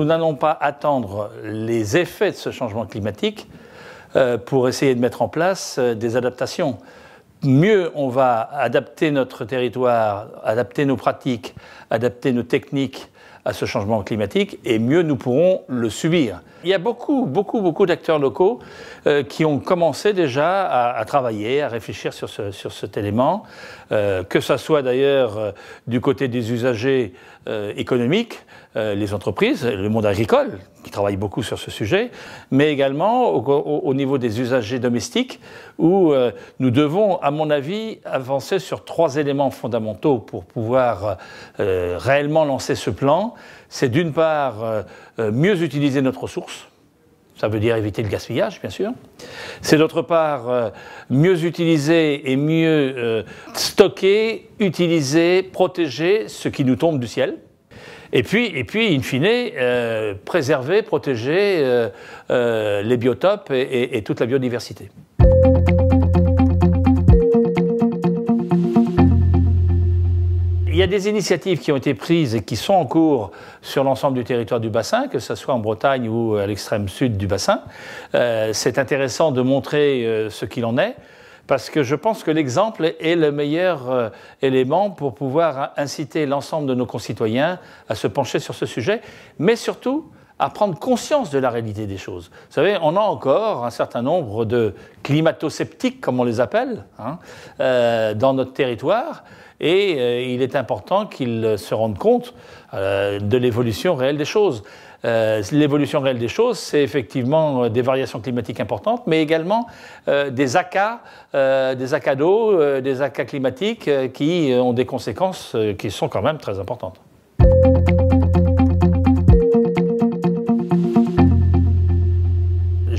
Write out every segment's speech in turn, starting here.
nous n'allons pas attendre les effets de ce changement climatique euh, pour essayer de mettre en place euh, des adaptations. Mieux on va adapter notre territoire, adapter nos pratiques, adapter nos techniques à ce changement climatique, et mieux nous pourrons le subir. Il y a beaucoup, beaucoup, beaucoup d'acteurs locaux euh, qui ont commencé déjà à, travailler, à réfléchir sur, ce, sur cet élément, que ça soit d'ailleurs du côté des usagers économiques, euh, les entreprises, le monde agricole, qui travaille beaucoup sur ce sujet, mais également au, niveau des usagers domestiques, où euh, nous devons, à mon avis, avancer sur trois éléments fondamentaux pour pouvoir euh, réellement lancer ce plan. C'est d'une part mieux utiliser notre ressource. Ça veut dire éviter le gaspillage, bien sûr. C'est d'autre part mieux utiliser et mieux stocker, utiliser, protéger ce qui nous tombe du ciel et puis, in fine, euh, préserver, protéger euh, euh, les biotopes et, et, toute la biodiversité. Il y a des initiatives qui ont été prises et qui sont en cours sur l'ensemble du territoire du bassin, que ce soit en Bretagne ou à l'extrême sud du bassin. C'est intéressant de montrer ce qu'il en est parce que je pense que l'exemple est le meilleur euh, élément pour pouvoir inciter l'ensemble de nos concitoyens à se pencher sur ce sujet, mais surtout à prendre conscience de la réalité des choses. Vous savez, on a encore un certain nombre de climato-sceptiques, comme on les appelle, hein, euh, dans notre territoire, et euh, il est important qu'ils se rendent compte de l'évolution réelle des choses. Euh, l'évolution réelle des choses, c'est effectivement euh, des variations climatiques importantes, mais également euh, des accas, des ACA d'eau, des accas climatiques qui ont des conséquences qui sont quand même très importantes.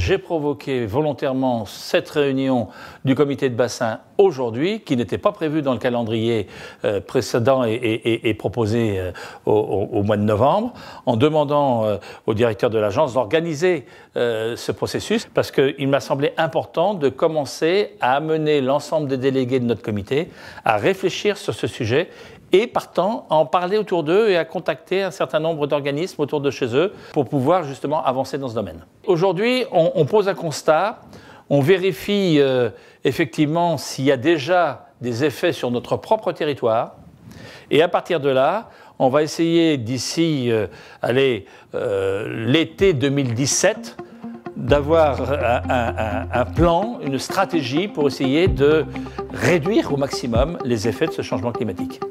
j'ai provoqué volontairement cette réunion du comité de bassin aujourd'hui, qui n'était pas prévue dans le calendrier euh, précédent et, proposé euh, au, mois de novembre, en demandant euh, au directeur de l'agence d'organiser ce processus, parce qu'il m'a semblé important de commencer à amener l'ensemble des délégués de notre comité à réfléchir sur ce sujet et partant à en parler autour d'eux et à contacter un certain nombre d'organismes autour de chez eux pour pouvoir justement avancer dans ce domaine. Aujourd'hui, on, pose un constat, on vérifie euh, effectivement s'il y a déjà des effets sur notre propre territoire et à partir de là, on va essayer d'ici euh, euh, l'été 2017 d'avoir un, plan, une stratégie pour essayer de réduire au maximum les effets de ce changement climatique.